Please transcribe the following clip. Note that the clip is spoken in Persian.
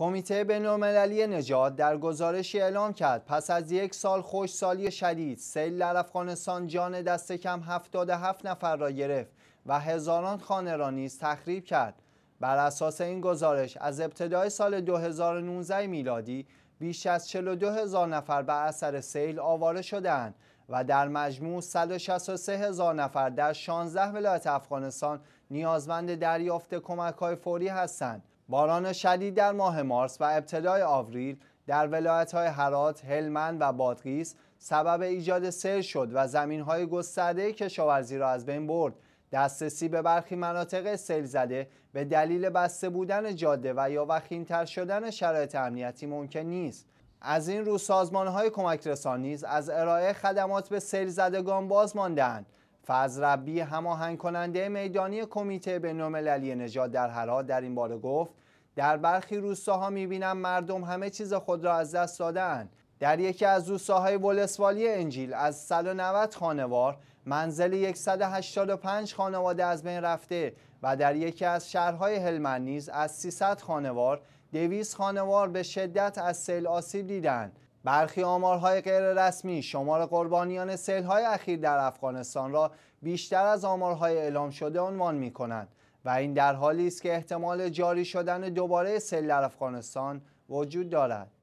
کمیته بین‌المللی نجات در گزارشی اعلام کرد پس از یک سال خوشسالی شدید سیل در افغانستان جان دست کم 77 نفر را گرفت و هزاران خانه را نیز تخریب کرد بر اساس این گزارش از ابتدای سال 2019 میلادی بیش از 42 هزار نفر به اثر سیل آواره شدند و در مجموع 163 هزار نفر در 16 ولایت افغانستان نیازمند دریافت کمک های فوری هستند باران شدید در ماه مارس و ابتدای آوریل در های هرات، هلمند و بادغیس سبب ایجاد سیل شد و های گسترده کشاورزی را از بین برد. دسترسی به برخی مناطق سیل زده به دلیل بسته بودن جاده و یا وخیمتر شدن شرایط امنیتی ممکن نیست. از این رو سازمان های کمک رسانی از ارائه خدمات به سیل زدگان باز ماندند. هماهنگ کننده میدانی کمیته بین‌المللی نجات در هرات در این باره گفت در برخی روستاها میبینم مردم همه چیز خود را از دست دادن در یکی از روستاهای ولسوالی انجیل از 190 خانوار منزل 185 خانواده از بین رفته و در یکی از شهرهای هلمند نیز از 300 خانوار 200 خانوار به شدت از سیل آسیب دیدند برخی آمارهای رسمی شمار قربانیان سیلهای اخیر در افغانستان را بیشتر از آمارهای اعلام شده عنوان می کنند و این در حالی است که احتمال جاری شدن دوباره سیل در افغانستان وجود دارد